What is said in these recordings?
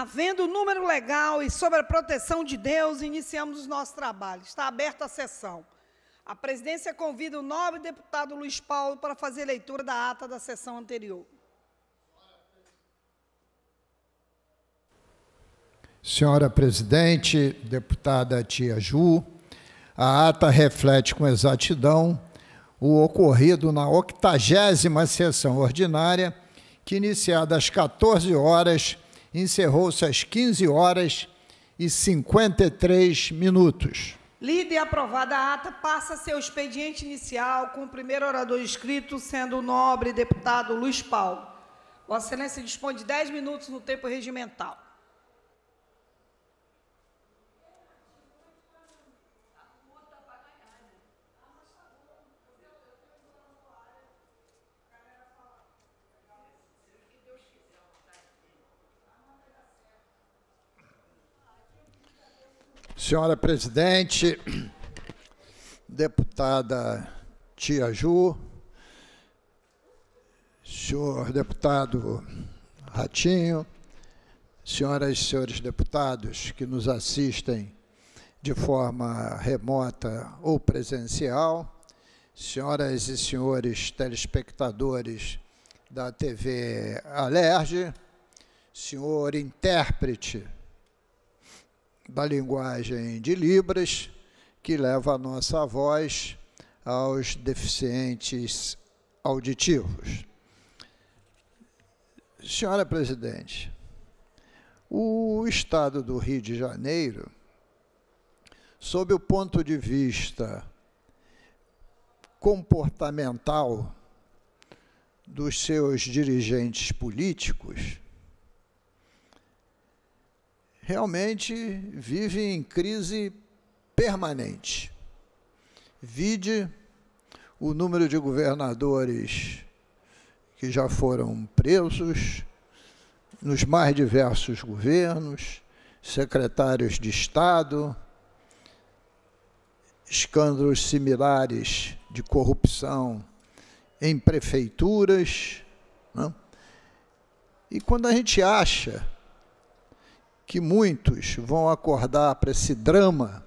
havendo o número legal e sob a proteção de Deus, iniciamos os nossos trabalhos. Está aberta a sessão. A presidência convida o nobre deputado Luiz Paulo para fazer leitura da ata da sessão anterior. Senhora presidente, deputada Tia Ju, a ata reflete com exatidão o ocorrido na 80 sessão ordinária, que iniciada às 14 horas encerrou-se às 15 horas e 53 minutos. Lida e aprovada a ata, passa seu expediente inicial com o primeiro orador escrito, sendo o nobre deputado Luiz Paulo. Vossa Excelência dispõe de 10 minutos no tempo regimental. Senhora presidente, deputada Tia Ju, senhor deputado Ratinho, senhoras e senhores deputados que nos assistem de forma remota ou presencial, senhoras e senhores telespectadores da TV Alerj, senhor intérprete da linguagem de Libras, que leva a nossa voz aos deficientes auditivos. Senhora presidente, o estado do Rio de Janeiro, sob o ponto de vista comportamental dos seus dirigentes políticos, realmente vive em crise permanente. Vide o número de governadores que já foram presos nos mais diversos governos, secretários de Estado, escândalos similares de corrupção em prefeituras. Não? Né? E quando a gente acha que muitos vão acordar para esse drama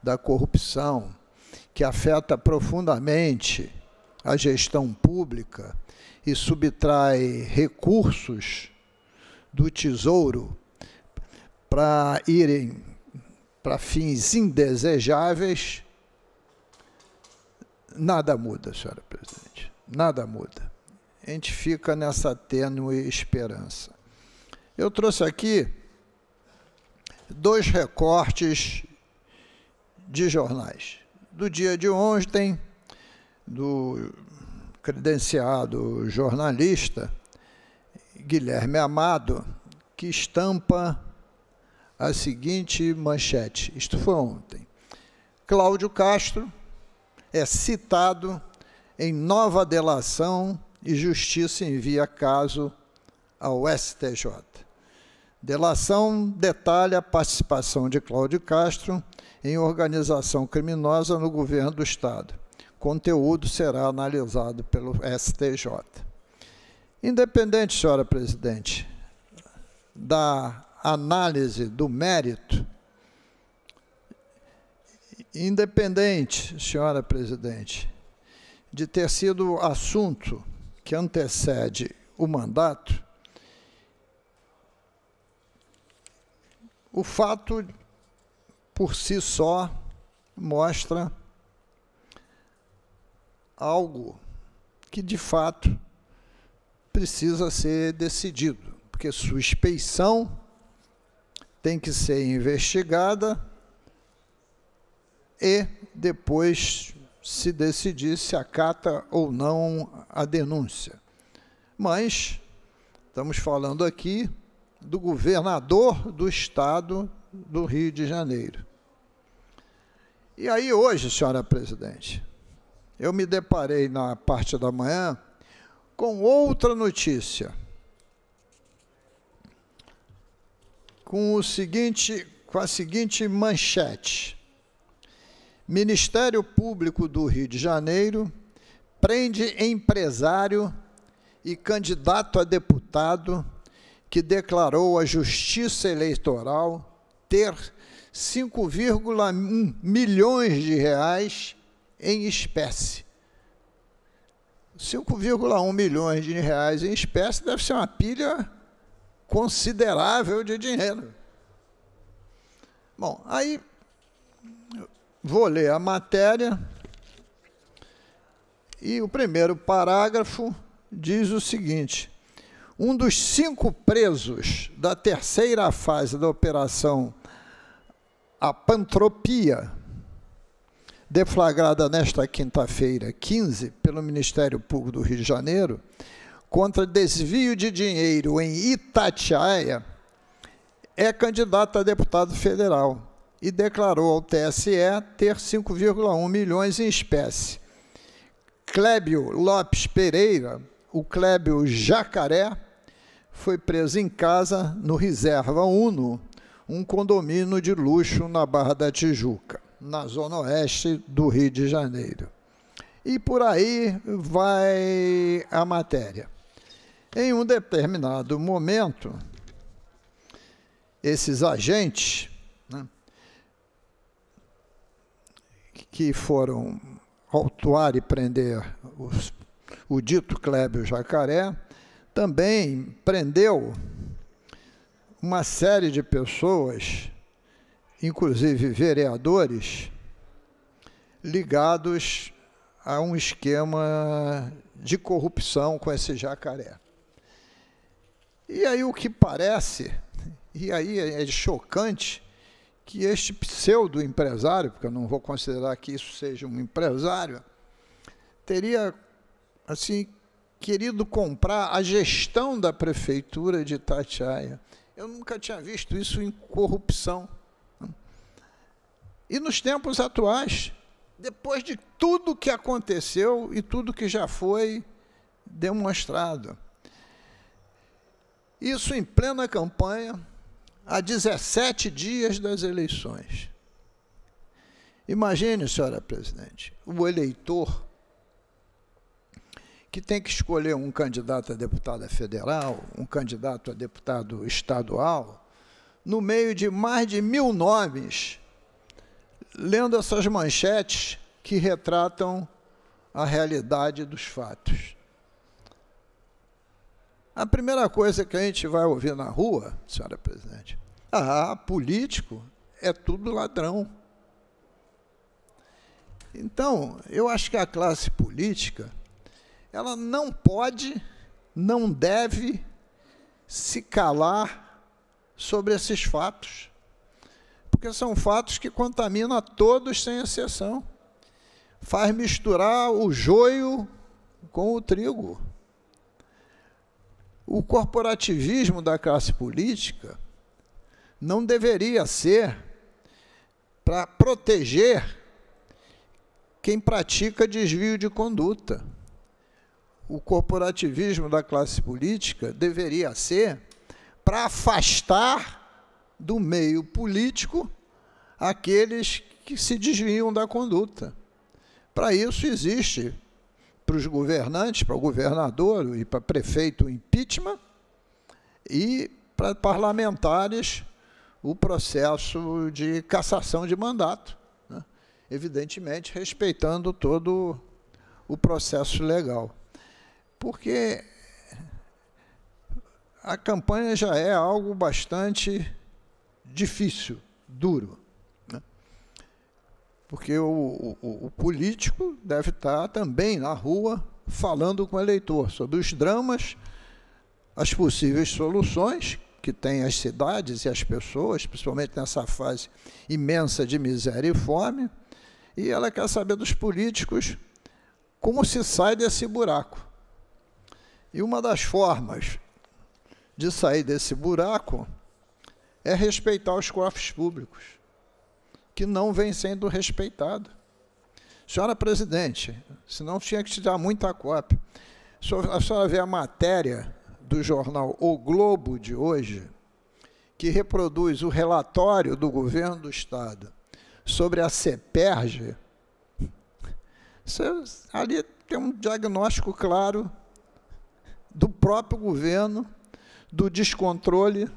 da corrupção que afeta profundamente a gestão pública e subtrai recursos do tesouro para irem para fins indesejáveis, nada muda, senhora presidente. Nada muda. A gente fica nessa tênue esperança. Eu trouxe aqui dois recortes de jornais. Do dia de ontem, do credenciado jornalista Guilherme Amado, que estampa a seguinte manchete. Isto foi ontem. Cláudio Castro é citado em nova delação e justiça envia caso ao STJ. Delação detalha a participação de Cláudio Castro em organização criminosa no governo do Estado. Conteúdo será analisado pelo STJ. Independente, senhora presidente, da análise do mérito, independente, senhora presidente, de ter sido assunto que antecede o mandato, O fato por si só mostra algo que de fato precisa ser decidido, porque suspeição tem que ser investigada e depois se decidir se acata ou não a denúncia. Mas estamos falando aqui do governador do estado do Rio de Janeiro. E aí hoje, senhora presidente, eu me deparei na parte da manhã com outra notícia. Com o seguinte, com a seguinte manchete. Ministério Público do Rio de Janeiro prende empresário e candidato a deputado que declarou a Justiça Eleitoral ter 5,1 milhões de reais em espécie. 5,1 milhões de reais em espécie deve ser uma pilha considerável de dinheiro. Bom, aí vou ler a matéria e o primeiro parágrafo diz o seguinte: um dos cinco presos da terceira fase da operação Apantropia, deflagrada nesta quinta-feira, 15, pelo Ministério Público do Rio de Janeiro, contra desvio de dinheiro em Itatiaia, é candidato a deputado federal e declarou ao TSE ter 5,1 milhões em espécie. Clébio Lopes Pereira, o Clébio Jacaré, foi preso em casa no Reserva Uno, um condomínio de luxo na Barra da Tijuca, na zona oeste do Rio de Janeiro. E por aí vai a matéria. Em um determinado momento, esses agentes né, que foram autuar e prender os, o dito Clébio Jacaré também prendeu uma série de pessoas, inclusive vereadores, ligados a um esquema de corrupção com esse jacaré. E aí o que parece, e aí é chocante, que este pseudo-empresário, porque eu não vou considerar que isso seja um empresário, teria, assim, querido comprar a gestão da prefeitura de Itatiaia. Eu nunca tinha visto isso em corrupção. E nos tempos atuais, depois de tudo que aconteceu e tudo que já foi demonstrado. Isso em plena campanha, a 17 dias das eleições. Imagine, senhora presidente, o eleitor que tem que escolher um candidato a deputada federal, um candidato a deputado estadual, no meio de mais de mil nomes, lendo essas manchetes que retratam a realidade dos fatos. A primeira coisa que a gente vai ouvir na rua, senhora presidente, ah, político é tudo ladrão. Então, eu acho que a classe política ela não pode, não deve se calar sobre esses fatos, porque são fatos que contaminam a todos sem exceção. Faz misturar o joio com o trigo. O corporativismo da classe política não deveria ser para proteger quem pratica desvio de conduta o corporativismo da classe política deveria ser para afastar do meio político aqueles que se desviam da conduta. Para isso existe para os governantes, para o governador e para prefeito o impeachment e para parlamentares o processo de cassação de mandato, né? evidentemente respeitando todo o processo legal porque a campanha já é algo bastante difícil, duro. Né? Porque o, o, o político deve estar também na rua falando com o eleitor sobre os dramas, as possíveis soluções que têm as cidades e as pessoas, principalmente nessa fase imensa de miséria e fome, e ela quer saber dos políticos como se sai desse buraco. E uma das formas de sair desse buraco é respeitar os cofres públicos, que não vem sendo respeitado. Senhora presidente, senão tinha que te dar muita cópia. A senhora vê a matéria do jornal O Globo de hoje, que reproduz o relatório do governo do Estado sobre a CEPERG, ali tem um diagnóstico claro do próprio governo, do descontrole,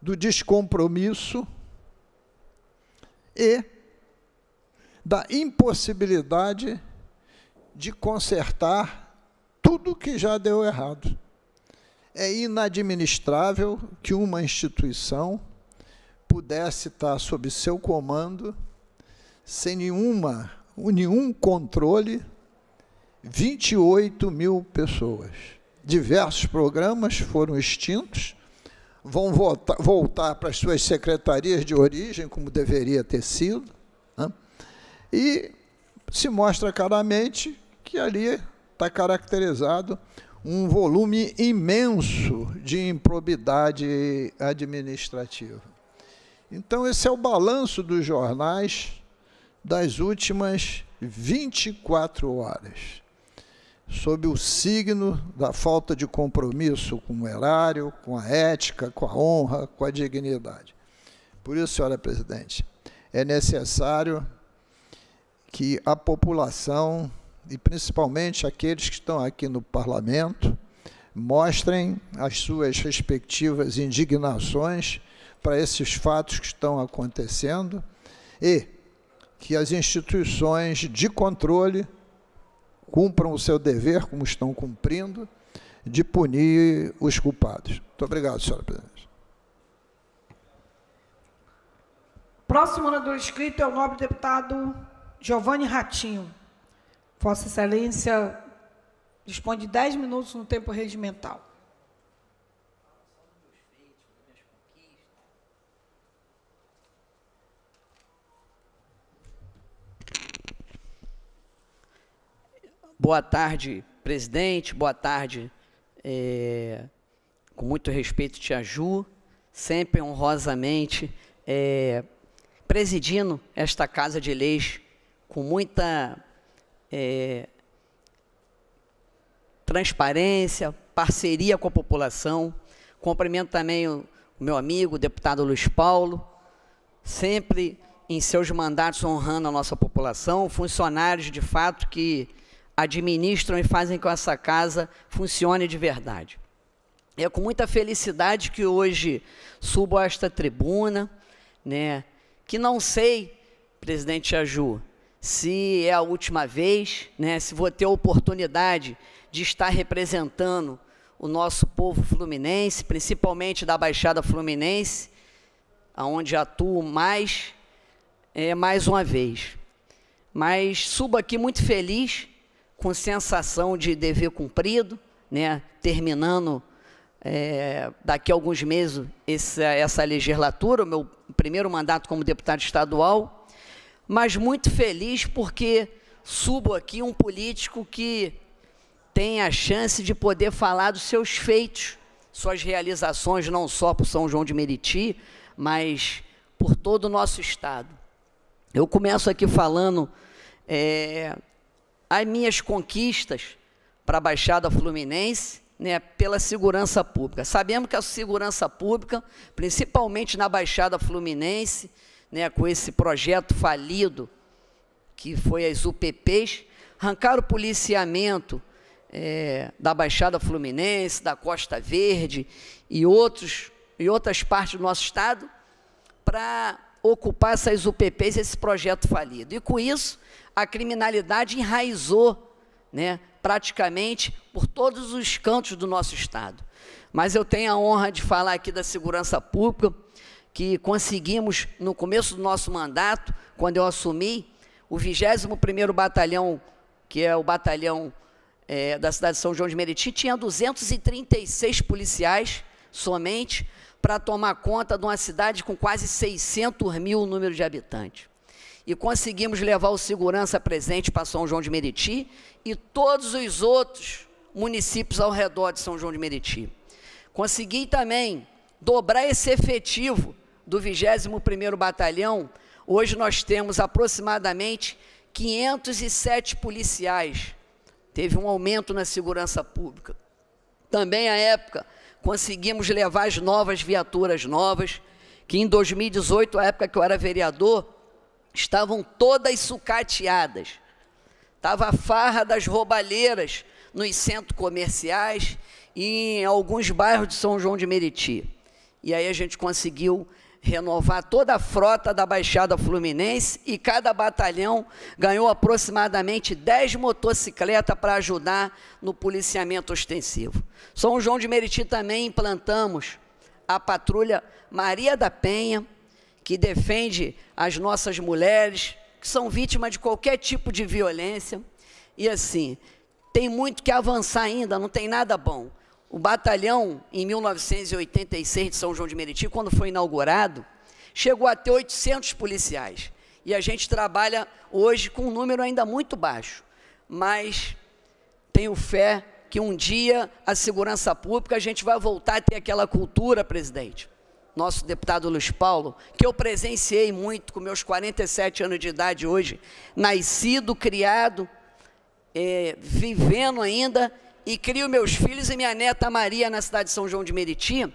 do descompromisso e da impossibilidade de consertar tudo que já deu errado. É inadministrável que uma instituição pudesse estar sob seu comando sem nenhuma, nenhum controle 28 mil pessoas. Diversos programas foram extintos, vão voltar, voltar para as suas secretarias de origem, como deveria ter sido, né? e se mostra claramente que ali está caracterizado um volume imenso de improbidade administrativa. Então, esse é o balanço dos jornais das últimas 24 horas sob o signo da falta de compromisso com o erário, com a ética, com a honra, com a dignidade. Por isso, senhora presidente, é necessário que a população e principalmente aqueles que estão aqui no parlamento mostrem as suas respectivas indignações para esses fatos que estão acontecendo e que as instituições de controle cumpram o seu dever, como estão cumprindo, de punir os culpados. Muito obrigado, senhora presidente. Próximo orador inscrito é o nobre deputado Giovanni Ratinho. Vossa Excelência dispõe de 10 minutos no tempo regimental. Boa tarde, presidente. Boa tarde, é, com muito respeito, Tia Ju, sempre honrosamente é, presidindo esta Casa de Leis com muita é, transparência, parceria com a população. Cumprimento também o, o meu amigo, o deputado Luiz Paulo, sempre em seus mandatos honrando a nossa população, funcionários de fato que administram e fazem com que essa casa funcione de verdade. É com muita felicidade que hoje subo a esta tribuna, né? Que não sei, presidente Aju, se é a última vez, né? Se vou ter a oportunidade de estar representando o nosso povo fluminense, principalmente da Baixada Fluminense, aonde atuo mais, é, mais uma vez. Mas subo aqui muito feliz com sensação de dever cumprido, né, terminando é, daqui a alguns meses essa, essa legislatura, o meu primeiro mandato como deputado estadual, mas muito feliz porque subo aqui um político que tem a chance de poder falar dos seus feitos, suas realizações, não só por São João de Meriti, mas por todo o nosso Estado. Eu começo aqui falando é, as minhas conquistas para a Baixada Fluminense né, pela segurança pública. Sabemos que a segurança pública, principalmente na Baixada Fluminense, né, com esse projeto falido que foi as UPPs, arrancaram o policiamento é, da Baixada Fluminense, da Costa Verde e, outros, e outras partes do nosso Estado para ocupar essas UPPs, esse projeto falido. E, com isso, a criminalidade enraizou, né, praticamente por todos os cantos do nosso estado. Mas eu tenho a honra de falar aqui da segurança pública, que conseguimos no começo do nosso mandato, quando eu assumi, o 21º Batalhão, que é o batalhão é, da cidade de São João de Meriti, tinha 236 policiais somente para tomar conta de uma cidade com quase 600 mil número de habitantes e conseguimos levar o segurança presente para São João de Meriti e todos os outros municípios ao redor de São João de Meriti. Consegui também dobrar esse efetivo do 21º Batalhão. Hoje nós temos aproximadamente 507 policiais. Teve um aumento na segurança pública. Também à época conseguimos levar as novas viaturas novas, que em 2018, a época que eu era vereador, estavam todas sucateadas. Estava a farra das roubalheiras nos centros comerciais e em alguns bairros de São João de Meriti. E aí a gente conseguiu renovar toda a frota da Baixada Fluminense e cada batalhão ganhou aproximadamente 10 motocicletas para ajudar no policiamento ostensivo. São João de Meriti também implantamos a patrulha Maria da Penha, que defende as nossas mulheres, que são vítimas de qualquer tipo de violência. E assim, tem muito que avançar ainda, não tem nada bom. O batalhão, em 1986, de São João de Meriti, quando foi inaugurado, chegou a ter 800 policiais. E a gente trabalha hoje com um número ainda muito baixo. Mas tenho fé que um dia a segurança pública a gente vai voltar a ter aquela cultura, presidente, nosso deputado Luiz Paulo, que eu presenciei muito com meus 47 anos de idade hoje, nascido, criado, é, vivendo ainda, e crio meus filhos e minha neta Maria na cidade de São João de Meriti,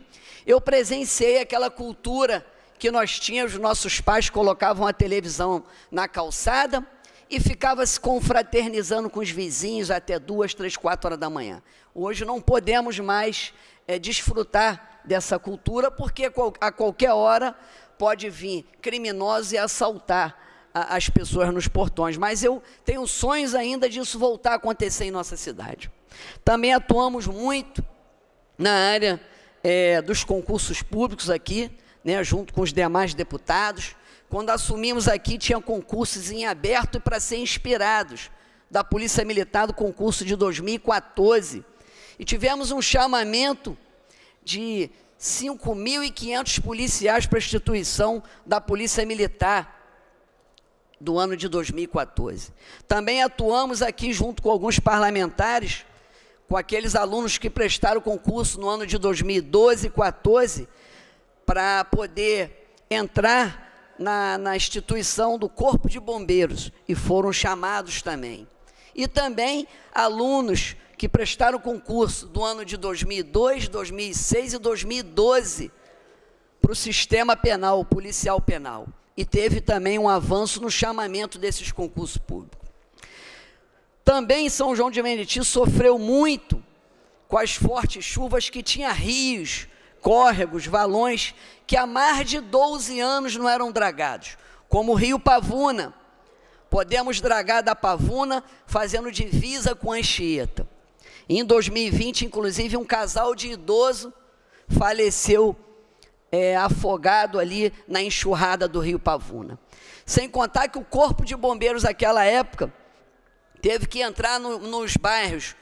eu presenciei aquela cultura que nós tínhamos, nossos pais colocavam a televisão na calçada e ficava se confraternizando com os vizinhos até duas, três, quatro horas da manhã. Hoje não podemos mais é, desfrutar dessa cultura, porque a qualquer hora pode vir criminosos e assaltar as pessoas nos portões. Mas eu tenho sonhos ainda disso voltar a acontecer em nossa cidade. Também atuamos muito na área é, dos concursos públicos aqui, né, junto com os demais deputados. Quando assumimos aqui, tinha concursos em aberto para ser inspirados da Polícia Militar do concurso de 2014. E tivemos um chamamento de 5.500 policiais para a instituição da Polícia Militar do ano de 2014. Também atuamos aqui junto com alguns parlamentares, com aqueles alunos que prestaram concurso no ano de 2012 e 2014 para poder entrar na, na instituição do Corpo de Bombeiros, e foram chamados também. E também alunos que prestaram concurso do ano de 2002, 2006 e 2012 para o sistema penal, policial penal. E teve também um avanço no chamamento desses concursos públicos. Também São João de Meriti sofreu muito com as fortes chuvas que tinha rios, córregos, valões que há mais de 12 anos não eram dragados, como o Rio Pavuna. Podemos dragar da Pavuna fazendo divisa com Anchieta. Em 2020, inclusive, um casal de idoso faleceu é, afogado ali na enxurrada do Rio Pavuna. Sem contar que o corpo de bombeiros daquela época teve que entrar no, nos bairros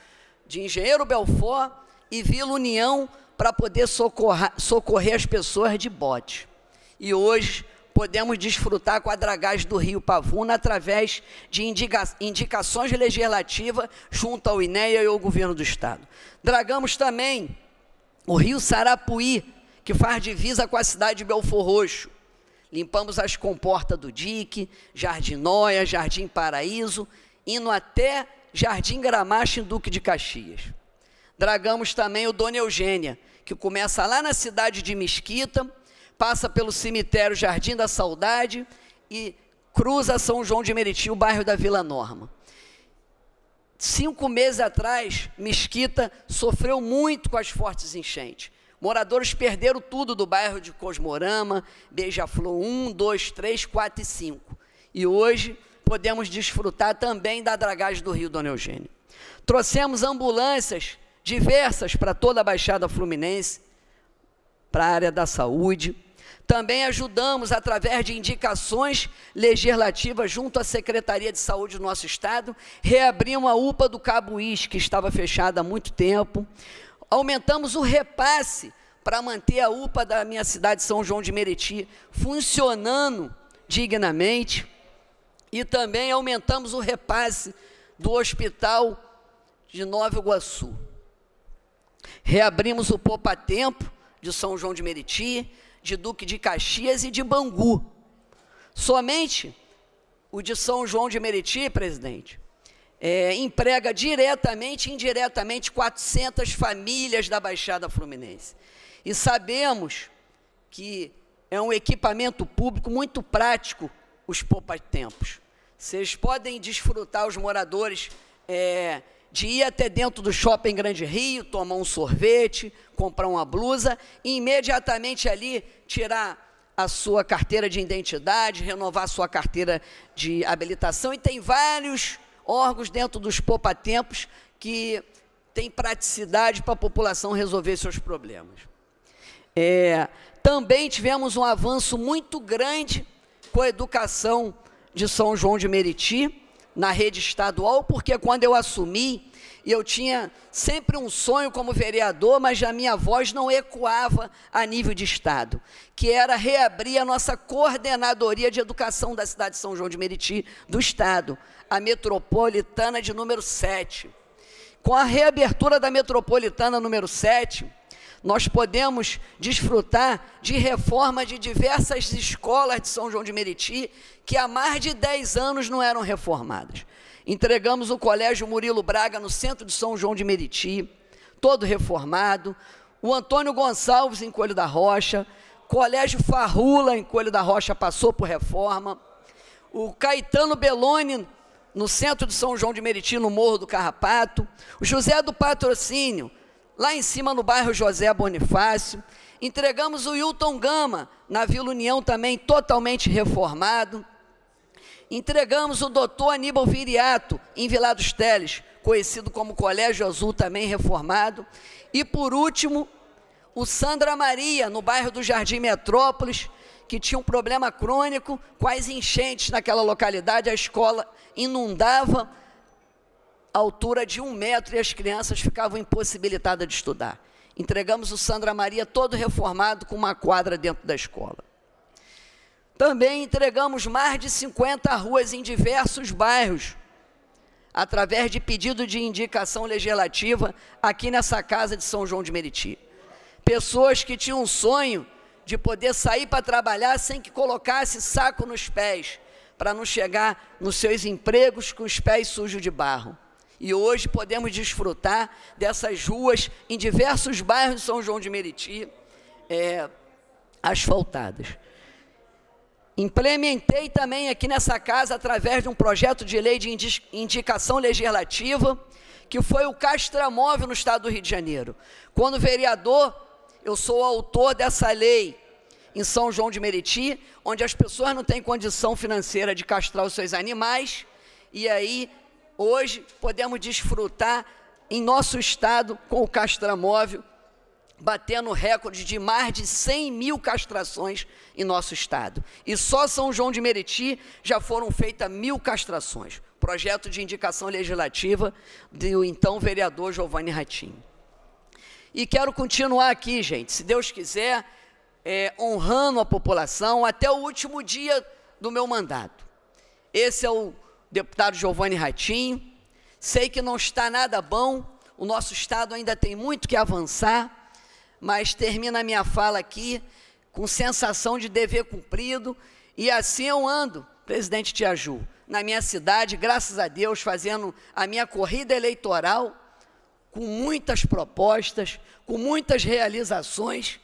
de Engenheiro Belfort e Vila União para poder socorrer, socorrer as pessoas de bote. E hoje podemos desfrutar com a dragagem do Rio Pavuna através de indica indicações legislativas junto ao INEA e ao Governo do Estado. Dragamos também o Rio Sarapuí, que faz divisa com a cidade de Belfor Roxo. Limpamos as comportas do dique, Jardim Noia, Jardim Paraíso, indo até Jardim Gramacho em Duque de Caxias. Dragamos também o Dona Eugênia, que começa lá na cidade de Mesquita, passa pelo cemitério Jardim da Saudade e cruza São João de Meriti, o bairro da Vila Norma. Cinco meses atrás, Mesquita sofreu muito com as fortes enchentes. Moradores perderam tudo do bairro de Cosmorama, Beija-Flor 1, 2, 3, 4 e 5. E hoje podemos desfrutar também da dragagem do Rio Dona Eugênia. Trouxemos ambulâncias diversas para toda a Baixada Fluminense, para a área da saúde, também ajudamos através de indicações legislativas junto à Secretaria de Saúde do nosso estado, reabrimos a UPA do Cabuís, que estava fechada há muito tempo. Aumentamos o repasse para manter a UPA da minha cidade, São João de Meriti, funcionando dignamente. E também aumentamos o repasse do Hospital de Nova Iguaçu. Reabrimos o Poupa Tempo de São João de Meriti, de Duque de Caxias e de Bangu. Somente o de São João de Meriti, presidente, é, emprega diretamente e indiretamente 400 famílias da Baixada Fluminense. E sabemos que é um equipamento público muito prático, os poupa-tempos. Vocês podem desfrutar, os moradores, é, de ir até dentro do shopping Grande Rio, tomar um sorvete, comprar uma blusa e imediatamente ali tirar a sua carteira de identidade, renovar a sua carteira de habilitação. E tem vários órgãos dentro dos poupatempos que têm praticidade para a população resolver seus problemas. É, também tivemos um avanço muito grande com a educação de São João de Meriti na rede estadual, porque quando eu assumi, eu tinha sempre um sonho como vereador, mas a minha voz não ecoava a nível de Estado, que era reabrir a nossa coordenadoria de educação da cidade de São João de Meriti, do Estado, a metropolitana de número 7. Com a reabertura da metropolitana número 7, nós podemos desfrutar de reforma de diversas escolas de São João de Meriti, que há mais de 10 anos não eram reformadas. Entregamos o Colégio Murilo Braga no centro de São João de Meriti, todo reformado. O Antônio Gonçalves, em Coelho da Rocha. Colégio Farrula, em Coelho da Rocha, passou por reforma. O Caetano Belloni, no centro de São João de Meriti, no Morro do Carrapato. O José do Patrocínio, lá em cima no bairro José Bonifácio. Entregamos o Hilton Gama, na Vila União também totalmente reformado. Entregamos o doutor Aníbal Viriato, em Vila dos Teles, conhecido como Colégio Azul, também reformado. E, por último, o Sandra Maria, no bairro do Jardim Metrópolis, que tinha um problema crônico com as enchentes naquela localidade, a escola inundava, altura de um metro e as crianças ficavam impossibilitadas de estudar. Entregamos o Sandra Maria todo reformado com uma quadra dentro da escola. Também entregamos mais de 50 ruas em diversos bairros, através de pedido de indicação legislativa aqui nessa casa de São João de Meriti. Pessoas que tinham um sonho de poder sair para trabalhar sem que colocasse saco nos pés, para não chegar nos seus empregos com os pés sujos de barro. E hoje podemos desfrutar dessas ruas em diversos bairros de São João de Meriti, é, asfaltadas. Implementei também aqui nessa casa, através de um projeto de lei de indicação legislativa, que foi o castramóvel no estado do Rio de Janeiro. Quando vereador, eu sou autor dessa lei em São João de Meriti, onde as pessoas não têm condição financeira de castrar os seus animais, e aí hoje podemos desfrutar em nosso estado com o castramóvel, batendo recorde de mais de 100 mil castrações em nosso estado. E só São João de Meriti já foram feitas mil castrações. Projeto de indicação legislativa do então vereador Giovanni Ratinho. E quero continuar aqui, gente, se Deus quiser, é, honrando a população até o último dia do meu mandato. Esse é o deputado Giovanni Ratinho. Sei que não está nada bom, o nosso Estado ainda tem muito que avançar, mas termina a minha fala aqui com sensação de dever cumprido, e assim eu ando, presidente Tiaju, na minha cidade, graças a Deus, fazendo a minha corrida eleitoral com muitas propostas, com muitas realizações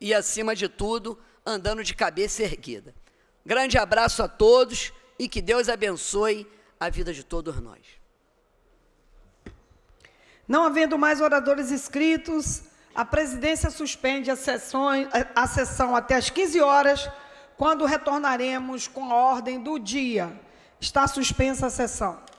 e, acima de tudo, andando de cabeça erguida. Grande abraço a todos e que Deus abençoe a vida de todos nós. Não havendo mais oradores inscritos, a presidência suspende a, sessões, a sessão até às 15 horas, quando retornaremos com a ordem do dia. Está suspensa a sessão.